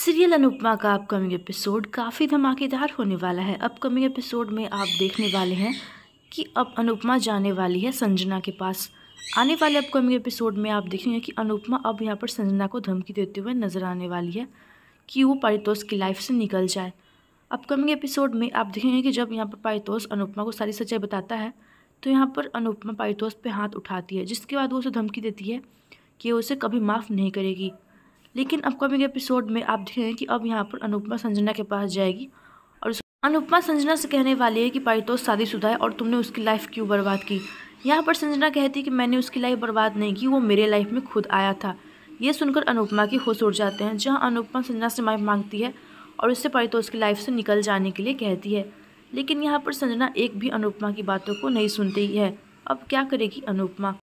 serial Anupama का upcoming episode काफ़ी धमाकेदार होने वाला है अपकमिंग एपिसोड में आप देखने वाले हैं कि अब अनुपमा जाने वाली है संजना के पास आने वाले अपकमिंग एपिसोड में आप देखेंगे कि अनुपमा अब यहाँ पर संजना को धमकी देते हुए नजर आने वाली है कि वो पारितोष की लाइफ से निकल जाए अपकमिंग एपिसोड में आप देखेंगे कि जब यहाँ पर पारितोष अनुपमा को सारी सच्चाई बताता है तो यहाँ पर अनुपमा पारितोष पर हाथ उठाती है जिसके बाद वो उसे धमकी देती है कि उसे कभी माफ़ नहीं करेगी लेकिन अपकमिंग एपिसोड में आप देखेंगे कि अब यहाँ पर अनुपमा संजना के पास जाएगी और अनुपमा संजना से कहने वाली है कि पारितोष शादीशुदा है और तुमने उसकी लाइफ क्यों बर्बाद की यहाँ पर संजना कहती है कि मैंने उसकी लाइफ बर्बाद नहीं की वो मेरे लाइफ में खुद आया था ये सुनकर अनुपमा की होश उड़ जाते हैं जहाँ अनुपमा संजना से माफ़ मांगती है और उससे पारितोष की लाइफ से निकल जाने के लिए कहती है लेकिन यहाँ पर संजना एक भी अनुपमा की बातों को नहीं सुनती है अब क्या करेगी अनुपमा